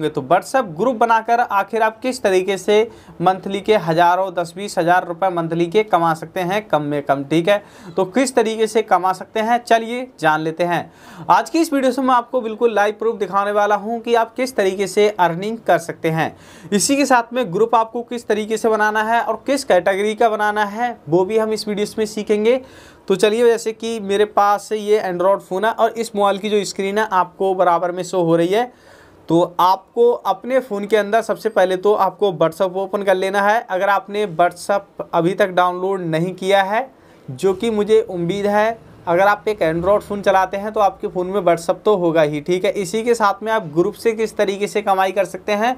होंगे तो WhatsApp group बनाकर आखिर आप किस तरीके से मंथली के हज़ारों दस बीस हज़ार रुपये मंथली के कमा सकते हैं कम में कम ठीक है तो किस तरीके से कमा सकते हैं चलिए जान लेते हैं आज की इस वीडियो से मैं आपको बिल्कुल लाइव प्रूफ दिखाने वाला हूँ कि आप किस तरीके से अर्निंग कर सकते हैं इसी के साथ में ग्रुप आपको किस तरीके से बनाना है और किस कैटेगरी का बनाना है वो भी हम इस वीडियो में सीखेंगे तो चलिए जैसे कि मेरे पास ये एंड्रॉयड फ़ोन है और इस मोबाइल की जो स्क्रीन है आपको बराबर में शो हो रही है तो आपको अपने फ़ोन के अंदर सबसे पहले तो आपको व्हाट्सअप ओपन कर लेना है अगर आपने व्हाट्सअप अभी तक डाउनलोड नहीं किया है जो कि मुझे उम्मीद है अगर आप एक एंड्रॉयड फ़ोन चलाते हैं तो आपके फ़ोन में व्हाट्सअप तो होगा ही ठीक है इसी के साथ में आप ग्रुप से किस तरीके से कमाई कर सकते हैं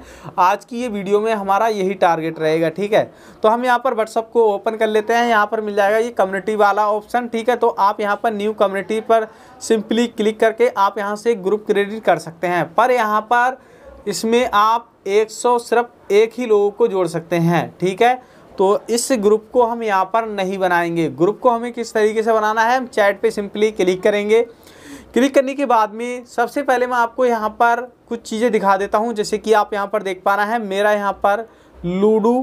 आज की ये वीडियो में हमारा यही टारगेट रहेगा ठीक है तो हम यहाँ पर व्हाट्सअप को ओपन कर लेते हैं यहाँ पर मिल जाएगा ये कम्युनिटी वाला ऑप्शन ठीक है तो आप यहाँ पर न्यू कम्युनिटी पर सिंपली क्लिक करके आप यहाँ से ग्रुप क्रिएट कर सकते हैं पर यहाँ पर इसमें आप एक सिर्फ एक ही लोगों को जोड़ सकते हैं ठीक है तो इस ग्रुप को हम यहाँ पर नहीं बनाएंगे ग्रुप को हमें किस तरीके से बनाना है हम चैट पे सिंपली क्लिक करेंगे क्लिक करने के बाद में सबसे पहले मैं आपको यहाँ पर कुछ चीज़ें दिखा देता हूँ जैसे कि आप यहाँ पर देख पा रहे हैं मेरा यहाँ पर लूडो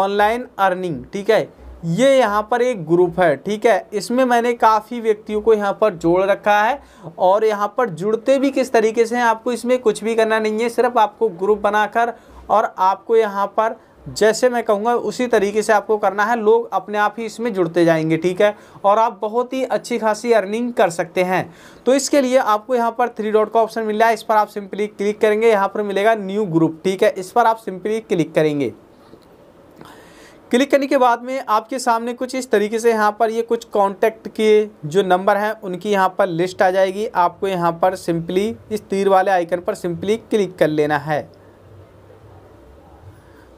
ऑनलाइन अर्निंग ठीक है ये यहाँ पर एक ग्रुप है ठीक है इसमें मैंने काफ़ी व्यक्तियों को यहाँ पर जोड़ रखा है और यहाँ पर जुड़ते भी किस तरीके से हैं आपको इसमें कुछ भी करना नहीं है सिर्फ आपको ग्रुप बनाकर और आपको यहाँ पर जैसे मैं कहूँगा उसी तरीके से आपको करना है लोग अपने आप ही इसमें जुड़ते जाएंगे ठीक है और आप बहुत ही अच्छी खासी अर्निंग कर सकते हैं तो इसके लिए आपको यहाँ पर थ्री डॉट का ऑप्शन मिल रहा है इस पर आप सिंपली क्लिक करेंगे यहाँ पर मिलेगा न्यू ग्रुप ठीक है इस पर आप सिंपली क्लिक करेंगे क्लिक करने के बाद में आपके सामने कुछ इस तरीके से यहाँ पर ये कुछ कॉन्टैक्ट के जो नंबर हैं उनकी यहाँ पर लिस्ट आ जाएगी आपको यहाँ पर सिंपली इस तीर वाले आइकन पर सिंपली क्लिक कर लेना है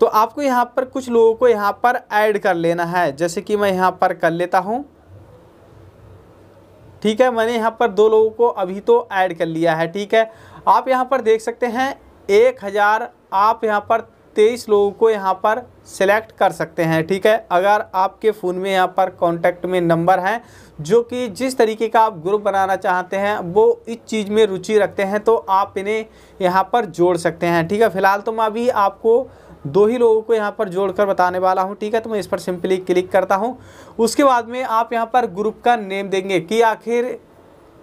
तो आपको यहाँ पर कुछ लोगों को यहाँ पर ऐड कर लेना है जैसे कि मैं यहाँ पर कर लेता हूँ ठीक है मैंने यहाँ पर दो लोगों को अभी तो ऐड कर लिया है ठीक है आप यहाँ पर देख सकते हैं एक हज़ार आप यहाँ पर तेईस लोगों को यहाँ पर सेलेक्ट कर सकते हैं ठीक है अगर आपके फ़ोन में यहाँ पर कॉन्टैक्ट में नंबर है जो कि जिस तरीके का आप ग्रुप बनाना चाहते हैं वो इस चीज़ में रुचि रखते हैं तो आप इन्हें यहाँ पर जोड़ सकते हैं ठीक है फ़िलहाल तो मैं अभी आपको दो ही लोगों को यहाँ पर जोड़कर बताने वाला हूँ ठीक है तो मैं इस पर सिंपली क्लिक करता हूँ उसके बाद में आप यहाँ पर ग्रुप का नेम देंगे कि आखिर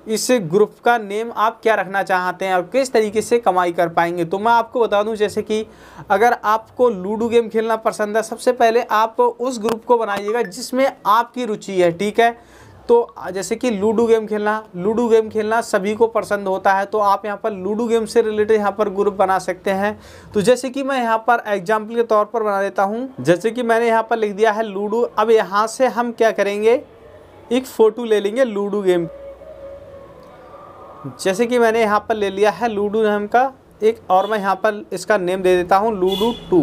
इस ग्रुप का नेम आप क्या रखना चाहते हैं और किस तरीके से कमाई कर पाएंगे तो मैं आपको बता दूं जैसे कि अगर आपको लूडो गेम खेलना पसंद है सबसे पहले आप उस ग्रुप को बनाइएगा जिसमें आपकी रुचि है ठीक है तो जैसे कि लूडो गेम खेलना लूडो गेम खेलना सभी को पसंद होता है तो आप यहाँ पर लूडो गेम से रिलेटेड यहाँ पर ग्रुप बना सकते हैं तो जैसे कि मैं यहाँ पर एग्जाम्पल के तौर पर बना देता हूँ जैसे कि मैंने यहाँ पर लिख दिया है लूडो अब यहाँ से हम क्या करेंगे एक फ़ोटो ले लेंगे लूडो गेम जैसे कि मैंने यहाँ पर ले लिया है लूडो नाम का एक और मैं यहाँ पर इसका नेम दे देता हूँ लूडो टू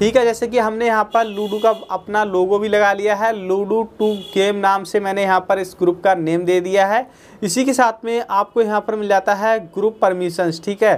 ठीक है जैसे कि हमने यहाँ पर लूडो का अपना लोगो भी लगा लिया है लूडो टू गेम नाम से मैंने यहाँ पर इस ग्रुप का नेम दे दिया है इसी के साथ में आपको यहाँ पर मिल जाता है ग्रुप परमिशंस ठीक है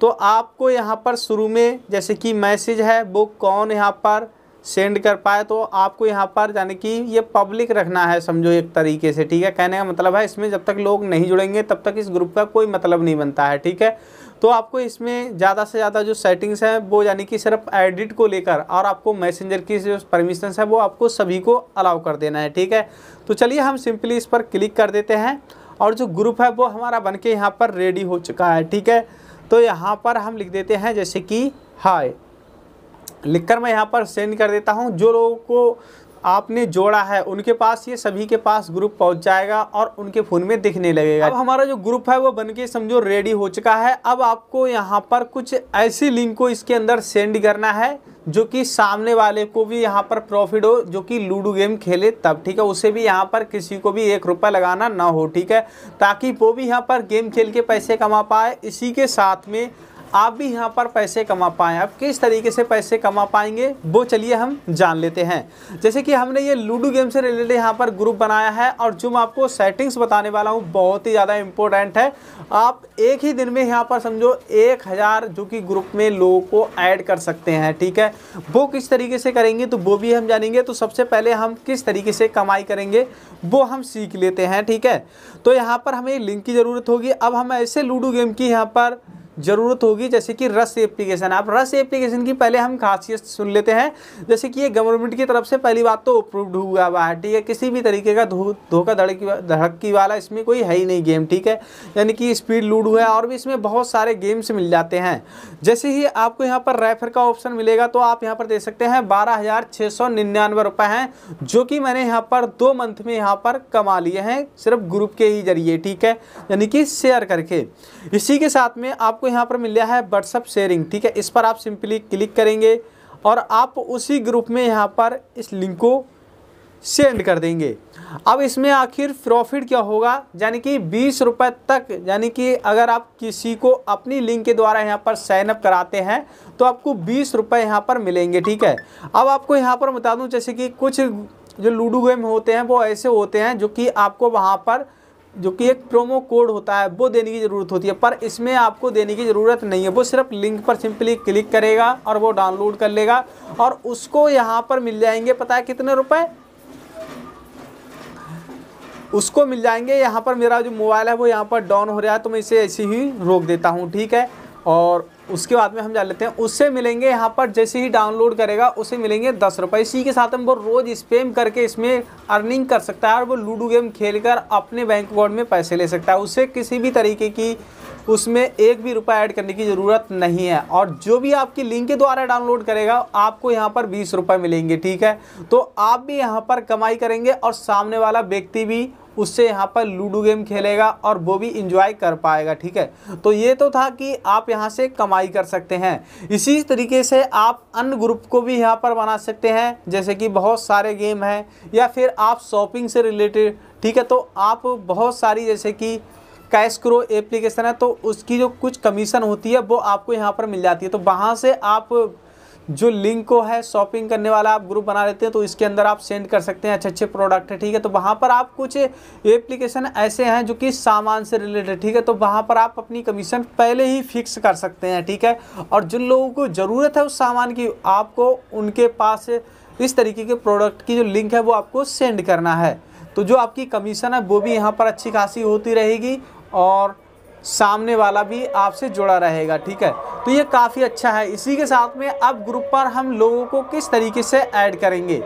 तो आपको यहाँ पर शुरू में जैसे कि मैसेज है वो कौन यहाँ पर सेंड कर पाए तो आपको यहाँ पर यानी कि ये पब्लिक रखना है समझो एक तरीके से ठीक है कहने का मतलब है इसमें जब तक लोग नहीं जुड़ेंगे तब तक इस ग्रुप का कोई मतलब नहीं बनता है ठीक है तो आपको इसमें ज़्यादा से ज़्यादा जो सेटिंग्स हैं वो यानी कि सिर्फ एडिट को लेकर और आपको मैसेंजर की जो परमिशंस है वो आपको सभी को अलाउ कर देना है ठीक है तो चलिए हम सिंपली इस पर क्लिक कर देते हैं और जो ग्रुप है वो हमारा बन के यहाँ पर रेडी हो चुका है ठीक है तो यहाँ पर हम लिख देते हैं जैसे कि हाय लिखकर मैं यहाँ पर सेंड कर देता हूँ जो लोगों को आपने जोड़ा है उनके पास ये सभी के पास ग्रुप पहुंच जाएगा और उनके फ़ोन में दिखने लगेगा अब हमारा जो ग्रुप है वो बन के समझो रेडी हो चुका है अब आपको यहाँ पर कुछ ऐसी लिंक को इसके अंदर सेंड करना है जो कि सामने वाले को भी यहाँ पर प्रॉफिट हो जो कि लूडो गेम खेले तब ठीक है उसे भी यहाँ पर किसी को भी एक रुपये लगाना ना हो ठीक है ताकि वो भी यहाँ पर गेम खेल के पैसे कमा पाए इसी के साथ में आप भी यहाँ पर पैसे कमा पाएँ आप किस तरीके से पैसे कमा पाएंगे वो चलिए हम जान लेते हैं जैसे कि हमने ये लूडो गेम से रिलेटेड यहाँ पर ग्रुप बनाया है और जो मैं आपको सेटिंग्स बताने वाला हूँ बहुत ही ज़्यादा इम्पोर्टेंट है आप एक ही दिन में यहाँ पर समझो एक हज़ार जो कि ग्रुप में लोगों को ऐड कर सकते हैं ठीक है वो किस तरीके से करेंगे तो वो भी हम जानेंगे तो सबसे पहले हम किस तरीके से कमाई करेंगे वो हम सीख लेते हैं ठीक है तो यहाँ पर हमें लिंक की ज़रूरत होगी अब हम ऐसे लूडो गेम की यहाँ पर ज़रूरत होगी जैसे कि रस एप्लीकेशन आप रस एप्लीकेशन की पहले हम खासियत सुन लेते हैं जैसे कि ये गवर्नमेंट की तरफ से पहली बात तो अप्रूव्ड हुआ हुआ है ठीक है किसी भी तरीके का धोखा धड़की धड़की वाला इसमें कोई है ही नहीं गेम ठीक है यानी कि स्पीड लूड हुआ है और भी इसमें बहुत सारे गेम्स मिल जाते हैं जैसे ही आपको यहाँ पर रेफर का ऑप्शन मिलेगा तो आप यहाँ पर देख सकते हैं बारह हज़ार छः सौ निन्यानवे रुपये हैं जो कि मैंने यहाँ पर दो मंथ में यहाँ पर कमा लिए हैं सिर्फ ग्रुप के ही जरिए ठीक है यानी कि शेयर करके इसी के साथ में आप आपको यहाँ पर मिल गया है व्हाट्सअप शेयरिंग ठीक है इस पर आप सिंपली क्लिक करेंगे और आप उसी ग्रुप में यहाँ पर इस लिंक को सेंड कर देंगे अब इसमें आखिर प्रॉफिट क्या होगा यानी कि बीस रुपये तक यानी कि अगर आप किसी को अपनी लिंक के द्वारा यहाँ पर साइनअप कराते हैं तो आपको बीस रुपये यहाँ पर मिलेंगे ठीक है अब आपको यहाँ पर बता दूँ जैसे कि कुछ जो लूडो गेम होते हैं वो ऐसे होते हैं जो कि आपको वहाँ पर जो कि एक प्रोमो कोड होता है वो देने की ज़रूरत होती है पर इसमें आपको देने की ज़रूरत नहीं है वो सिर्फ लिंक पर सिंपली क्लिक करेगा और वो डाउनलोड कर लेगा और उसको यहाँ पर मिल जाएंगे पता है कितने रुपए उसको मिल जाएंगे यहाँ पर मेरा जो मोबाइल है वो यहाँ पर डाउन हो रहा है तो मैं इसे ऐसे ही रोक देता हूँ ठीक है और उसके बाद में हम जान लेते हैं उससे मिलेंगे यहाँ पर जैसे ही डाउनलोड करेगा उसे मिलेंगे दस रुपये इसी के साथ हम वो रोज़ स्पेम करके इसमें अर्निंग कर सकता है और वो लूडो गेम खेलकर अपने बैंक अकाउंट में पैसे ले सकता है उसे किसी भी तरीके की उसमें एक भी रुपया ऐड करने की ज़रूरत नहीं है और जो भी आपकी लिंक के द्वारा डाउनलोड करेगा आपको यहाँ पर बीस रुपये मिलेंगे ठीक है तो आप भी यहाँ पर कमाई करेंगे और सामने वाला व्यक्ति भी उससे यहाँ पर लूडो गेम खेलेगा और वो भी इंजॉय कर पाएगा ठीक है तो ये तो था कि आप यहाँ से कमाई कर सकते हैं इसी तरीके से आप अन्य ग्रुप को भी यहाँ पर बना सकते हैं जैसे कि बहुत सारे गेम हैं या फिर आप शॉपिंग से रिलेटेड ठीक है तो आप बहुत सारी जैसे कि कैश क्रो एप्लीकेशन है तो उसकी जो कुछ कमीशन होती है वो आपको यहाँ पर मिल जाती है तो वहाँ से आप जो लिंक को है शॉपिंग करने वाला आप ग्रुप बना लेते हैं तो इसके अंदर आप सेंड कर सकते हैं अच्छे अच्छे प्रोडक्ट ठीक है तो वहाँ पर आप कुछ एप्लीकेशन ऐसे हैं जो कि सामान से रिलेटेड ठीक है तो वहाँ पर आप अपनी कमीशन पहले ही फिक्स कर सकते हैं ठीक है और जिन लोगों को ज़रूरत है उस सामान की आपको उनके पास इस तरीके के प्रोडक्ट की जो लिंक है वो आपको सेंड करना है तो जो आपकी कमीशन है वो भी यहाँ पर अच्छी खासी होती रहेगी और सामने वाला भी आपसे जुड़ा रहेगा ठीक है तो ये काफ़ी अच्छा है इसी के साथ में अब ग्रुप पर हम लोगों को किस तरीके से ऐड करेंगे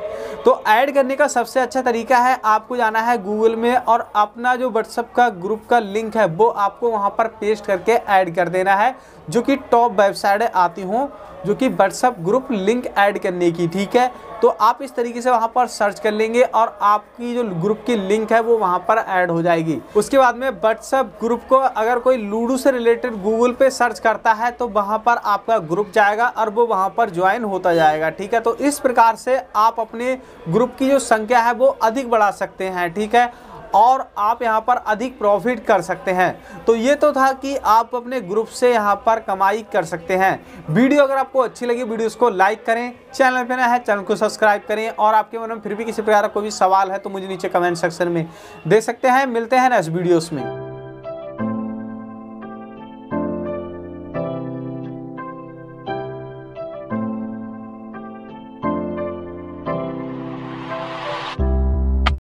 तो ऐड करने का सबसे अच्छा तरीका है आपको जाना है गूगल में और अपना जो व्हाट्सअप का ग्रुप का लिंक है वो आपको वहाँ पर पेस्ट करके ऐड कर देना है जो कि टॉप वेबसाइट आती हों जो कि व्हाट्सअप ग्रुप लिंक ऐड करने की ठीक है तो आप इस तरीके से वहाँ पर सर्च कर लेंगे और आपकी जो ग्रुप की लिंक है वो वहाँ पर ऐड हो जाएगी उसके बाद में व्हाट्सअप ग्रुप को अगर कोई लूडो से रिलेटेड गूगल पे सर्च करता है तो वहाँ पर आपका ग्रुप जाएगा और वो वहाँ पर ज्वाइन होता जाएगा ठीक है तो इस प्रकार से आप अपने ग्रुप की जो संख्या है वो अधिक बढ़ा सकते हैं ठीक है और आप यहाँ पर अधिक प्रॉफिट कर सकते हैं तो ये तो था कि आप अपने ग्रुप से यहाँ पर कमाई कर सकते हैं वीडियो अगर आपको अच्छी लगी वीडियो उसको लाइक करें चैनल पर ना है चैनल को सब्सक्राइब करें और आपके मन में फिर भी किसी प्रकार का कोई भी सवाल है तो मुझे नीचे कमेंट सेक्शन में दे सकते हैं मिलते हैं नेक्स्ट वीडियोज़ में